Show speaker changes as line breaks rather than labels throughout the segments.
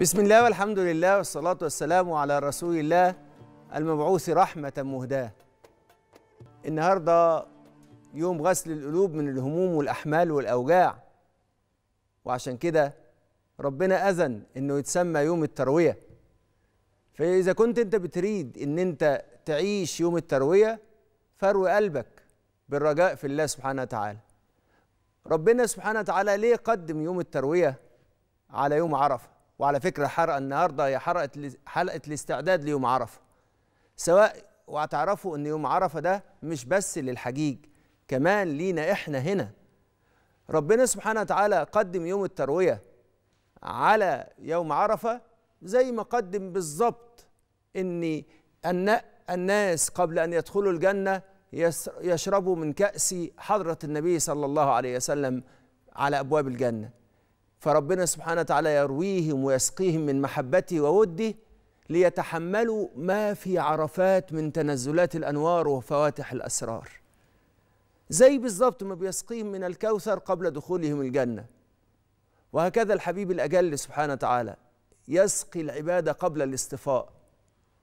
بسم الله والحمد لله والصلاة والسلام على رسول الله المبعوث رحمة مهداة النهاردة يوم غسل القلوب من الهموم والأحمال والأوجاع وعشان كده ربنا أذن إنه يتسمى يوم التروية فإذا كنت أنت بتريد إن أنت تعيش يوم التروية فاروي قلبك بالرجاء في الله سبحانه وتعالى ربنا سبحانه وتعالى ليه قدم يوم التروية على يوم عرفه وعلى فكرة حرقة النهاردة هي حرقة حلقة الاستعداد ليوم عرفة سواء وهتعرفوا أن يوم عرفة ده مش بس للحجيج كمان لينا إحنا هنا ربنا سبحانه وتعالى قدم يوم التروية على يوم عرفة زي ما قدم بالظبط أن الناس قبل أن يدخلوا الجنة يشربوا من كأس حضرة النبي صلى الله عليه وسلم على أبواب الجنة فربنا سبحانه وتعالى يرويهم ويسقيهم من محبته ووده ليتحملوا ما في عرفات من تنزلات الانوار وفواتح الاسرار زي بالظبط ما بيسقيهم من الكوثر قبل دخولهم الجنه وهكذا الحبيب الاجل سبحانه وتعالى يسقي العباد قبل الاصطفاء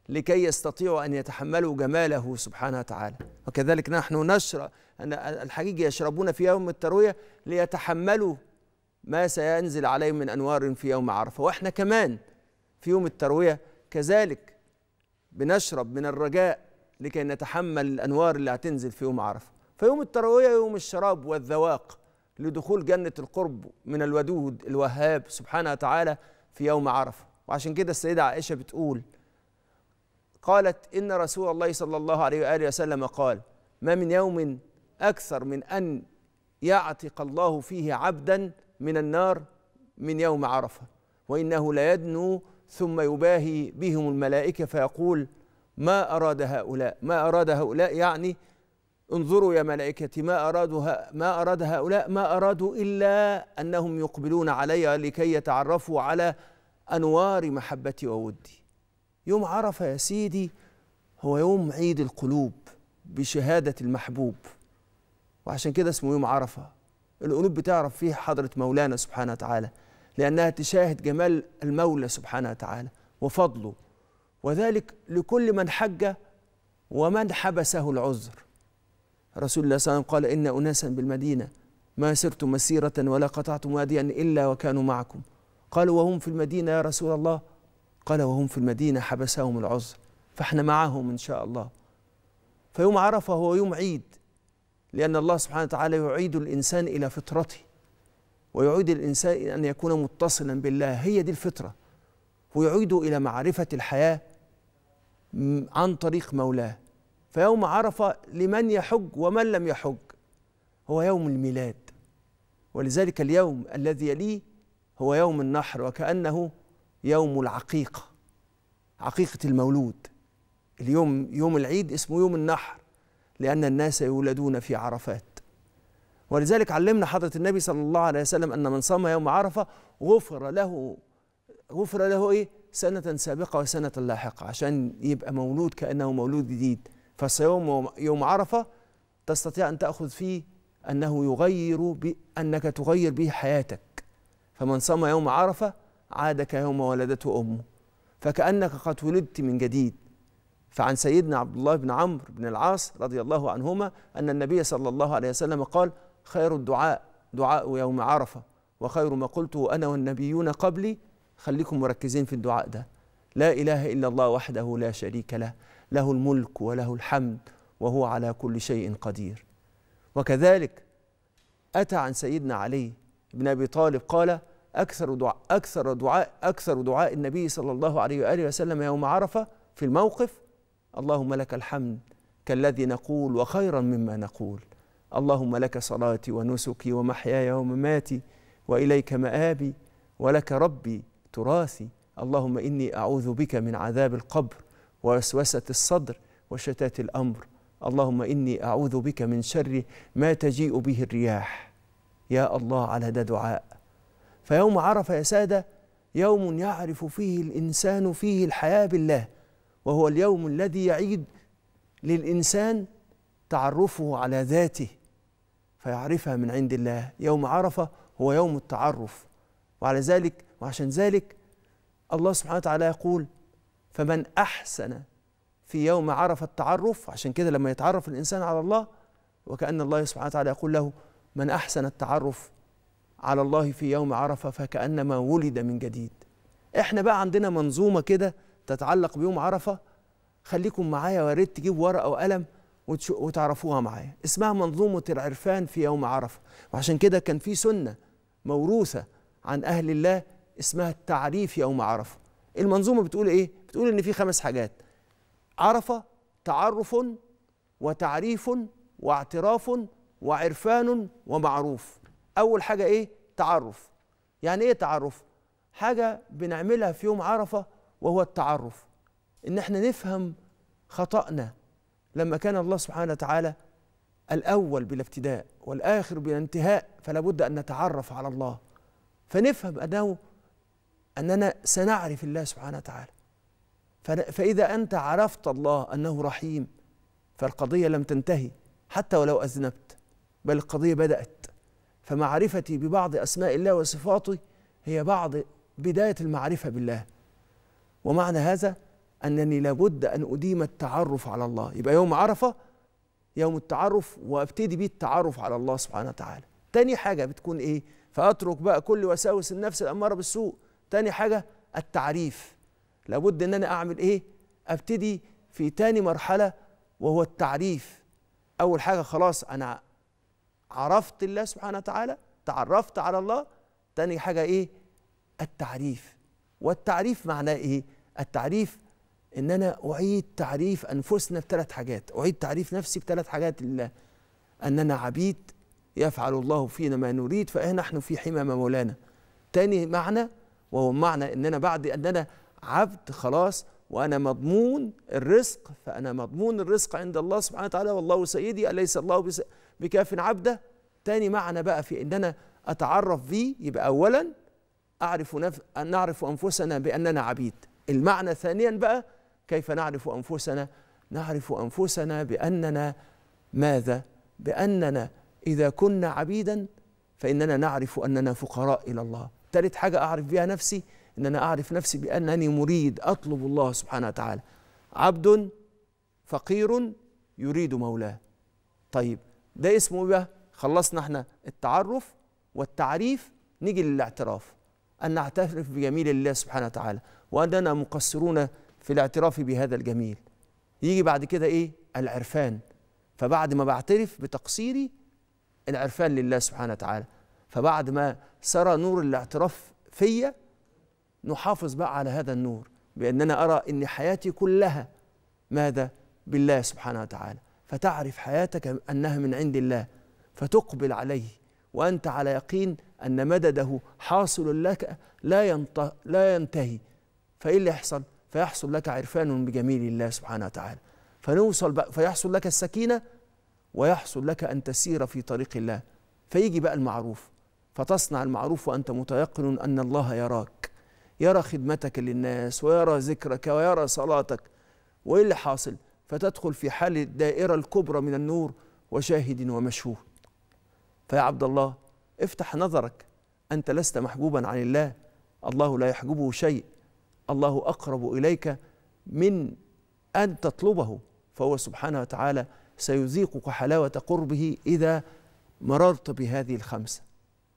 لكي يستطيعوا ان يتحملوا جماله سبحانه وتعالى وكذلك نحن نشرب ان الحقيقه يشربون في يوم الترويه ليتحملوا ما سينزل عليهم من أنوار في يوم عرفة وإحنا كمان في يوم التروية كذلك بنشرب من الرجاء لكي نتحمل الأنوار اللي هتنزل في يوم عرفة فيوم التروية يوم الشراب والذواق لدخول جنة القرب من الودود الوهاب سبحانه وتعالى في يوم عرفة وعشان كده السيدة عائشة بتقول قالت إن رسول الله صلى الله عليه وآله وسلم قال ما من يوم أكثر من أن يعتق الله فيه عبدا من النار من يوم عرفه وانه ليدنو ثم يباهي بهم الملائكه فيقول ما اراد هؤلاء ما اراد هؤلاء يعني انظروا يا ملائكتي ما ارادوا ما اراد هؤلاء ما ارادوا الا انهم يقبلون علي لكي يتعرفوا على انوار محبتي وودي يوم عرفه يا سيدي هو يوم عيد القلوب بشهاده المحبوب وعشان كده اسمه يوم عرفه القلوب بتعرف فيه حضرة مولانا سبحانه وتعالى لأنها تشاهد جمال المولى سبحانه وتعالى وفضله وذلك لكل من حج ومن حبسه العذر رسول الله صلى الله عليه وسلم قال إن أناسا بالمدينة ما سرتم مسيرة ولا قطعتم واديا إلا وكانوا معكم قالوا وهم في المدينة يا رسول الله قال وهم في المدينة حبسهم العذر فاحنا معاهم إن شاء الله فيوم عرفة هو يوم عيد لأن الله سبحانه وتعالى يعيد الإنسان إلى فطرته ويعيد الإنسان إلى أن يكون متصلا بالله هي دي الفطرة ويعيد إلى معرفة الحياة عن طريق مولاه فيوم عرفة لمن يحج ومن لم يحج هو يوم الميلاد ولذلك اليوم الذي يليه هو يوم النحر وكأنه يوم العقيقة عقيقة المولود اليوم يوم العيد اسمه يوم النحر لأن الناس يولدون في عرفات ولذلك علمنا حضرة النبي صلى الله عليه وسلم أن من صام يوم عرفة غفر له غفر له إيه سنة سابقة وسنة لاحقة عشان يبقى مولود كأنه مولود جديد فصيام يوم عرفة تستطيع أن تأخذ فيه أنه يغير أنك تغير به حياتك فمن صام يوم عرفة عاد كيوم ولدته أمه فكأنك قد ولدت من جديد فعن سيدنا عبد الله بن عمرو بن العاص رضي الله عنهما أن النبي صلى الله عليه وسلم قال خير الدعاء دعاء يوم عرفة وخير ما قلته أنا والنبيون قبلي خليكم مركزين في الدعاء ده لا إله إلا الله وحده لا شريك له له الملك وله الحمد وهو على كل شيء قدير وكذلك أتى عن سيدنا علي بن أبي طالب قال أكثر دعاء أكثر دعاء أكثر دعاء النبي صلى الله عليه وآله وسلم يوم عرفة في الموقف اللهم لك الحمد كالذي نقول وخيرا مما نقول اللهم لك صلاتي ونسكي ومحياي ومماتي واليك مآبي ولك ربي تراثي اللهم اني اعوذ بك من عذاب القبر ووسوسه الصدر وشتات الامر اللهم اني اعوذ بك من شر ما تجيء به الرياح يا الله على ده دعاء فيوم عرفه يا ساده يوم يعرف فيه الانسان فيه الحياه بالله وهو اليوم الذي يعيد للإنسان تعرفه على ذاته فيعرفها من عند الله يوم عرفة هو يوم التعرف وعلى ذلك وعشان ذلك الله سبحانه وتعالى يقول فمن أحسن في يوم عرف التعرف عشان كده لما يتعرف الإنسان على الله وكأن الله سبحانه وتعالى يقول له من أحسن التعرف على الله في يوم عرفة فكأنما ولد من جديد احنا بقى عندنا منظومة كده تتعلق بيوم عرفه خليكم معايا ويا ريت ورقه وقلم وتعرفوها معايا اسمها منظومه العرفان في يوم عرفه وعشان كده كان في سنه موروثه عن اهل الله اسمها التعريف يوم عرفه المنظومه بتقول ايه بتقول ان في خمس حاجات عرفه تعرف وتعريف واعتراف وعرفان ومعروف اول حاجه ايه تعرف يعني ايه تعرف حاجه بنعملها في يوم عرفه وهو التعرف ان احنا نفهم خطأنا لما كان الله سبحانه وتعالى الأول بلا ابتداء والآخر انتهاء فلا بد أن نتعرف على الله فنفهم أنه أننا سنعرف الله سبحانه وتعالى فإذا أنت عرفت الله أنه رحيم فالقضية لم تنتهي حتى ولو أذنبت بل القضية بدأت فمعرفتي ببعض أسماء الله وصفاته هي بعض بداية المعرفة بالله ومعنى هذا أنني لابد أن أديم التعرف على الله يبقى يوم عرفة يوم التعرف وأبتدي بيه التعرف على الله سبحانه وتعالى تاني حاجة بتكون إيه فأترك بقى كل وساوس النفس الأمارة بالسوء تاني حاجة التعريف لابد أن أنا أعمل إيه أبتدي في تاني مرحلة وهو التعريف أول حاجة خلاص أنا عرفت الله سبحانه وتعالى تعرفت على الله تاني حاجة إيه التعريف والتعريف معناه إيه التعريف ان انا اعيد تعريف انفسنا بثلاث حاجات اعيد تعريف نفسي بثلاث حاجات لله اننا عبيد يفعل الله فينا ما نريد فاحنا نحن في حمى مولانا تاني معنى وهو معنى اننا بعد اننا عبد خلاص وانا مضمون الرزق فانا مضمون الرزق عند الله سبحانه وتعالى والله سيدي اليس الله بكاف عبده تاني معنى بقى في ان انا اتعرف بيه يبقى اولا اعرف نف... نعرف انفسنا باننا عبيد المعنى ثانيا بقى كيف نعرف أنفسنا نعرف أنفسنا بأننا ماذا بأننا إذا كنا عبيدا فإننا نعرف أننا فقراء إلى الله ثالث حاجة أعرف بها نفسي إن أنا أعرف نفسي بأنني مريد أطلب الله سبحانه وتعالى عبد فقير يريد مولاه طيب ده اسمه بقى خلصنا احنا التعرف والتعريف نيجي للاعتراف أن نعترف بجميل الله سبحانه وتعالى وأننا مقصرون في الاعتراف بهذا الجميل يجي بعد كده إيه العرفان فبعد ما بعترف بتقصيري العرفان لله سبحانه وتعالى فبعد ما سرى نور الاعتراف فيا نحافظ بقى على هذا النور بأننا أرى أن حياتي كلها ماذا بالله سبحانه وتعالى فتعرف حياتك أنها من عند الله فتقبل عليه وأنت على يقين أن مدده حاصل لك لا, لا ينتهي فإيه اللي يحصل؟ فيحصل لك عرفان بجميل الله سبحانه وتعالى فنوصل بقى فيحصل لك السكينة ويحصل لك أن تسير في طريق الله فيجي بقى المعروف فتصنع المعروف وأنت متيقن أن الله يراك يرى خدمتك للناس ويرى ذكرك ويرى صلاتك وإيه اللي حاصل؟ فتدخل في حال الدائرة الكبرى من النور وشاهد ومشهود فيا عبد الله افتح نظرك أنت لست محجوبا عن الله الله لا يحجبه شيء الله أقرب إليك من أن تطلبه فهو سبحانه وتعالى سيذيقك حلاوة قربه إذا مررت بهذه الخمسة